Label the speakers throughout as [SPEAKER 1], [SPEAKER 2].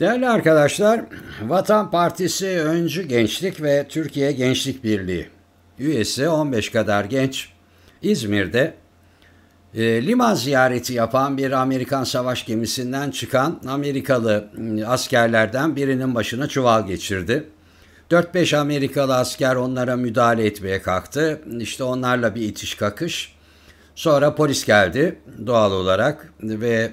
[SPEAKER 1] Değerli arkadaşlar, Vatan Partisi Öncü Gençlik ve Türkiye Gençlik Birliği üyesi 15 kadar genç İzmir'de e, liman ziyareti yapan bir Amerikan savaş gemisinden çıkan Amerikalı askerlerden birinin başına çuval geçirdi. 4-5 Amerikalı asker onlara müdahale etmeye kalktı. İşte onlarla bir itiş kakış. Sonra polis geldi doğal olarak ve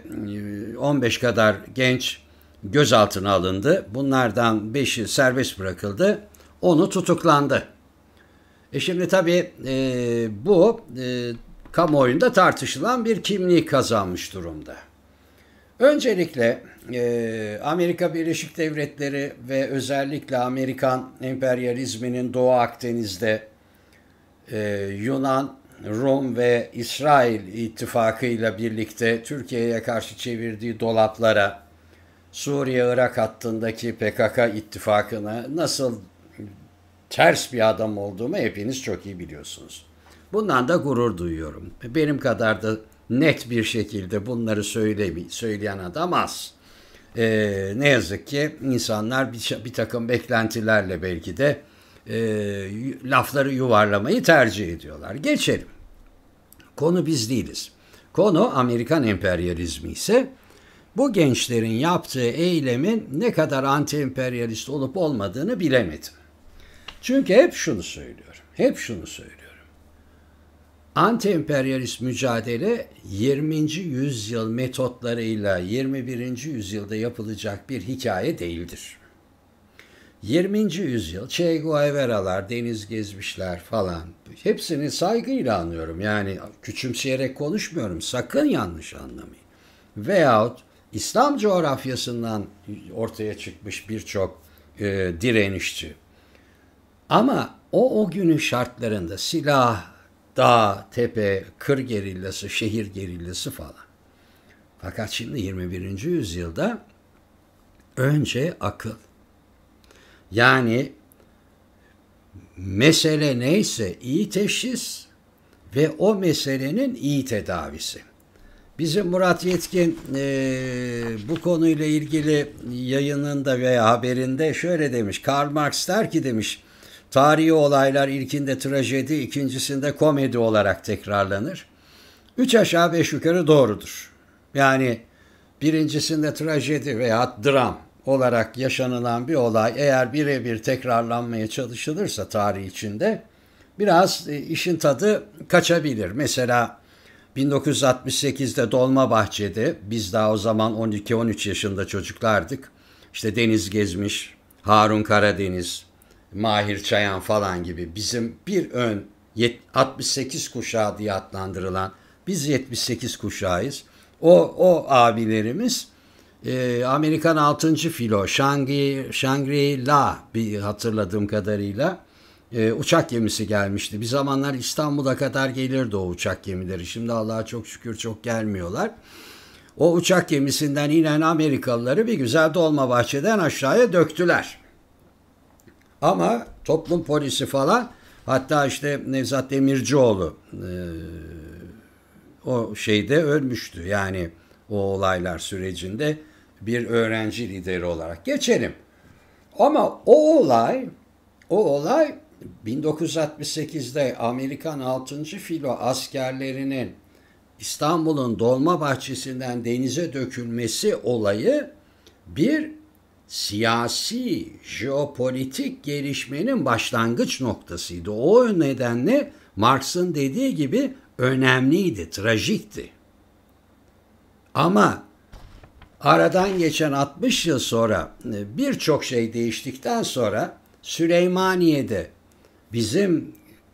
[SPEAKER 1] 15 e, kadar genç gözaltına alındı. Bunlardan 5'i serbest bırakıldı. Onu tutuklandı. E şimdi tabii e, bu e, kamuoyunda tartışılan bir kimliği kazanmış durumda. Öncelikle e, Amerika Birleşik Devletleri ve özellikle Amerikan emperyalizminin Doğu Akdeniz'de e, Yunan, Rum ve İsrail ittifakıyla birlikte Türkiye'ye karşı çevirdiği dolaplara Suriye-Irak hattındaki PKK ittifakına nasıl ters bir adam olduğumu hepiniz çok iyi biliyorsunuz. Bundan da gurur duyuyorum. Benim kadar da net bir şekilde bunları söylemi söyleyen adam az. Ee, ne yazık ki insanlar bir, bir takım beklentilerle belki de e, lafları yuvarlamayı tercih ediyorlar. Geçelim. Konu biz değiliz. Konu Amerikan emperyalizmi ise bu gençlerin yaptığı eylemin ne kadar anti-emperyalist olup olmadığını bilemedim. Çünkü hep şunu söylüyorum. Hep şunu söylüyorum. Anti-emperyalist mücadele 20. yüzyıl metotlarıyla 21. yüzyılda yapılacak bir hikaye değildir. 20. yüzyıl Che Guevara'lar, deniz gezmişler falan hepsini saygıyla anlıyorum. Yani küçümseyerek konuşmuyorum. Sakın yanlış anlamayın. Veyahut İslam coğrafyasından ortaya çıkmış birçok e, direnişçi. Ama o o günün şartlarında silah, dağ, tepe, kır gerillası, şehir gerillası falan. Fakat şimdi 21. yüzyılda önce akıl. Yani mesele neyse iyi teşhis ve o meselenin iyi tedavisi. Bizim Murat Yetkin e, bu konuyla ilgili yayınında veya haberinde şöyle demiş. Karl Marx der ki demiş tarihi olaylar ilkinde trajedi ikincisinde komedi olarak tekrarlanır. Üç aşağı beş yukarı doğrudur. Yani birincisinde trajedi veya dram olarak yaşanılan bir olay eğer birebir tekrarlanmaya çalışılırsa tarih içinde biraz e, işin tadı kaçabilir. Mesela 1968'de Dolmabahçe'de biz daha o zaman 12-13 yaşında çocuklardık. İşte Deniz Gezmiş, Harun Karadeniz, Mahir Çayan falan gibi bizim bir ön 68 kuşağı diye adlandırılan biz 78 kuşağıyız. O, o abilerimiz e, Amerikan 6. filo Shangri, Shangri-La bir hatırladığım kadarıyla e, uçak gemisi gelmişti. Bir zamanlar İstanbul'a kadar gelirdi o uçak gemileri. Şimdi Allah'a çok şükür çok gelmiyorlar. O uçak gemisinden inen Amerikalıları bir güzel dolma bahçeden aşağıya döktüler. Ama toplum polisi falan hatta işte Nevzat Demircioğlu e, o şeyde ölmüştü. Yani o olaylar sürecinde bir öğrenci lideri olarak. Geçelim. Ama o olay o olay 1968'de Amerikan 6. filo askerlerinin İstanbul'un dolma bahçesinden denize dökülmesi olayı bir siyasi, jeopolitik gelişmenin başlangıç noktasıydı. O nedenle Marx'ın dediği gibi önemliydi, trajikti. Ama aradan geçen 60 yıl sonra e, birçok şey değiştikten sonra Süleymaniye'de bizim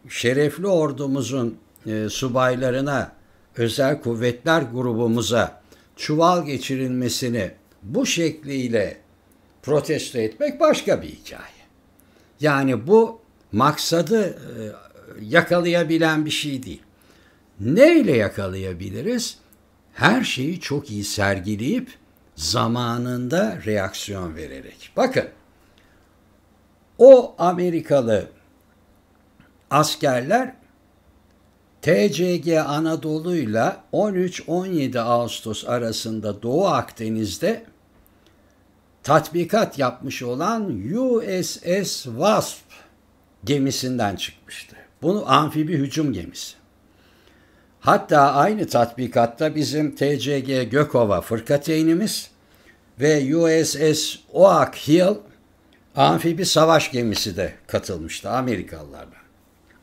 [SPEAKER 1] şerefli ordumuzun e, subaylarına, özel kuvvetler grubumuza çuval geçirilmesini bu şekliyle protesto etmek başka bir hikaye. Yani bu maksadı e, yakalayabilen bir şey değil. Neyle yakalayabiliriz? Her şeyi çok iyi sergileyip zamanında reaksiyon vererek. Bakın o Amerikalı askerler TCG Anadolu ile 13-17 Ağustos arasında Doğu Akdeniz'de tatbikat yapmış olan USS Wasp gemisinden çıkmıştı. Bunu amfibi hücum gemisi. Hatta aynı tatbikatta bizim TCG Gökova fırkateynimiz ve USS Oak Hill amfibi savaş gemisi de katılmıştı Amerikalılardan.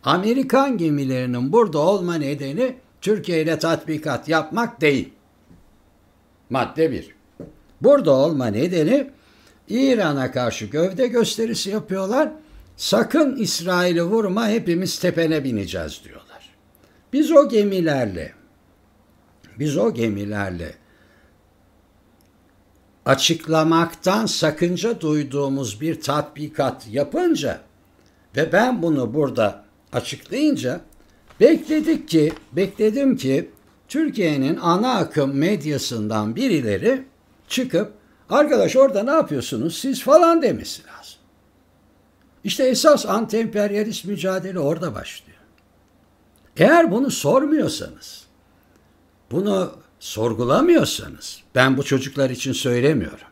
[SPEAKER 1] Amerikan gemilerinin burada olma nedeni Türkiye ile tatbikat yapmak değil. Madde 1. Burada olma nedeni İran'a karşı gövde gösterisi yapıyorlar. Sakın İsrail'i vurma hepimiz tepene bineceğiz diyorlar. Biz o gemilerle biz o gemilerle açıklamaktan sakınca duyduğumuz bir tatbikat yapınca ve ben bunu burada açıklayınca bekledik ki, bekledim ki Türkiye'nin ana akım medyasından birileri çıkıp arkadaş orada ne yapıyorsunuz siz falan demesi lazım. İşte esas anti-emperyalist mücadele orada başlıyor. Eğer bunu sormuyorsanız, bunu sorgulamıyorsanız, ben bu çocuklar için söylemiyorum.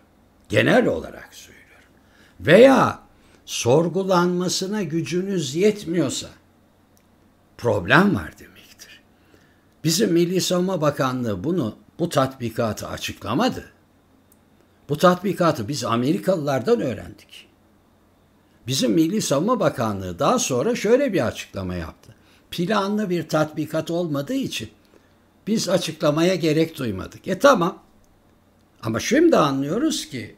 [SPEAKER 1] Genel olarak söylüyorum. Veya sorgulanmasına gücünüz yetmiyorsa, problem var demektir. Bizim Milli Savunma Bakanlığı bunu bu tatbikatı açıklamadı. Bu tatbikatı biz Amerikalılardan öğrendik. Bizim Milli Savunma Bakanlığı daha sonra şöyle bir açıklama yaptı. Planlı bir tatbikat olmadığı için biz açıklamaya gerek duymadık. E tamam. Ama şimdi anlıyoruz ki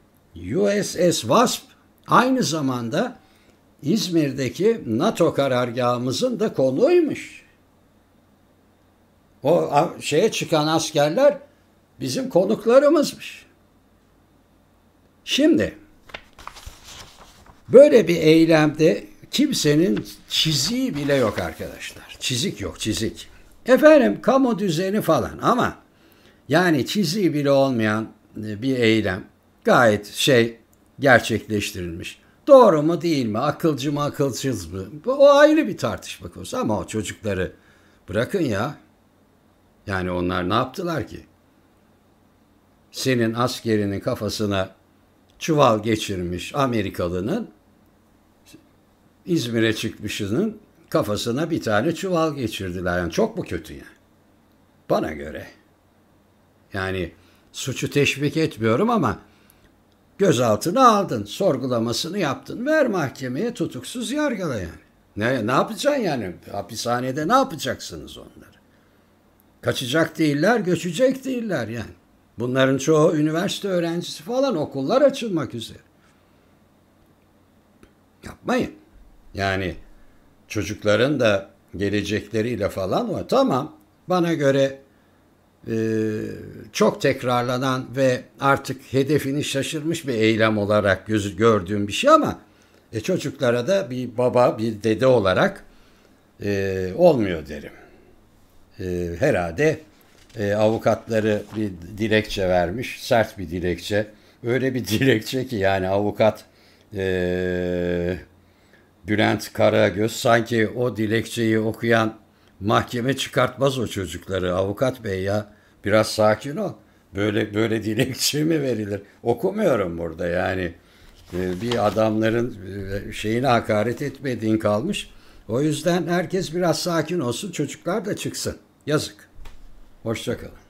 [SPEAKER 1] USS Wasp aynı zamanda İzmir'deki NATO karargahımızın da konuymuş. O şeye çıkan askerler bizim konuklarımızmış. Şimdi böyle bir eylemde kimsenin çiziği bile yok arkadaşlar. Çizik yok, çizik. Efendim kamu düzeni falan ama yani çiziği bile olmayan e, bir eylem gayet şey gerçekleştirilmiş. Doğru mu değil mi? Akılcı mı akılsız mı? O ayrı bir tartışma konusu ama o çocukları bırakın ya. Yani onlar ne yaptılar ki? Senin askerinin kafasına çuval geçirmiş Amerikalının İzmir'e çıkmışının kafasına bir tane çuval geçirdiler. Yani çok mu kötü yani? Bana göre. Yani suçu teşvik etmiyorum ama Gözaltına aldın, sorgulamasını yaptın. Ver mahkemeye tutuksuz yargıla yani. Ne, ne yapacaksın yani? Hapishanede ne yapacaksınız onları? Kaçacak değiller, göçecek değiller yani. Bunların çoğu üniversite öğrencisi falan okullar açılmak üzere. Yapmayın. Yani çocukların da gelecekleriyle falan o. Tamam bana göre ee, çok tekrarlanan ve artık hedefini şaşırmış bir eylem olarak göz, gördüğüm bir şey ama e, çocuklara da bir baba, bir dede olarak e, olmuyor derim. E, herhalde e, avukatları bir dilekçe vermiş, sert bir dilekçe. Öyle bir dilekçe ki yani avukat e, Bülent Karagöz sanki o dilekçeyi okuyan Mahkeme çıkartmaz o çocukları avukat bey ya. Biraz sakin ol. Böyle böyle dilekçe mi verilir? Okumuyorum burada yani. Ee, bir adamların e, şeyine hakaret etmediğin kalmış. O yüzden herkes biraz sakin olsun. Çocuklar da çıksın. Yazık. Hoşçakalın.